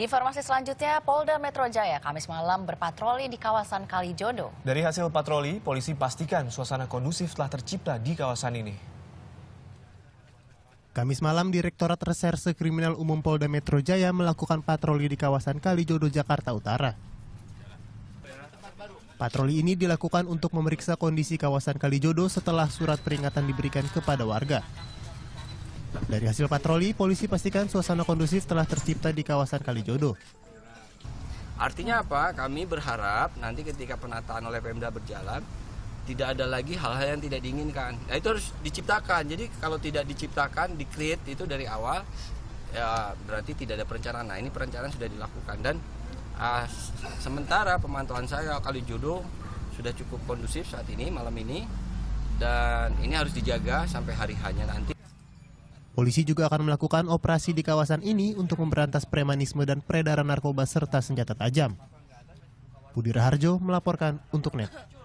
Di informasi selanjutnya, Polda Metro Jaya Kamis malam berpatroli di kawasan Kalijodo. Dari hasil patroli, polisi pastikan suasana kondusif telah tercipta di kawasan ini. Kamis malam, Direktorat Reserse Kriminal Umum Polda Metro Jaya melakukan patroli di kawasan Kalijodo, Jakarta Utara. Patroli ini dilakukan untuk memeriksa kondisi kawasan Kalijodo setelah surat peringatan diberikan kepada warga. Dari hasil patroli, polisi pastikan suasana kondusif telah tercipta di kawasan Kalijodo. Artinya apa? Kami berharap nanti ketika penataan oleh Pemda berjalan, tidak ada lagi hal-hal yang tidak diinginkan. Nah, itu harus diciptakan. Jadi kalau tidak diciptakan, di-create itu dari awal, ya berarti tidak ada perencanaan. Nah, ini perencanaan sudah dilakukan dan uh, sementara pemantauan saya kali judo sudah cukup kondusif saat ini malam ini dan ini harus dijaga sampai hari hanya nanti. Polisi juga akan melakukan operasi di kawasan ini untuk memberantas premanisme dan peredaran narkoba serta senjata tajam. Budi Raharjo melaporkan untuk NET.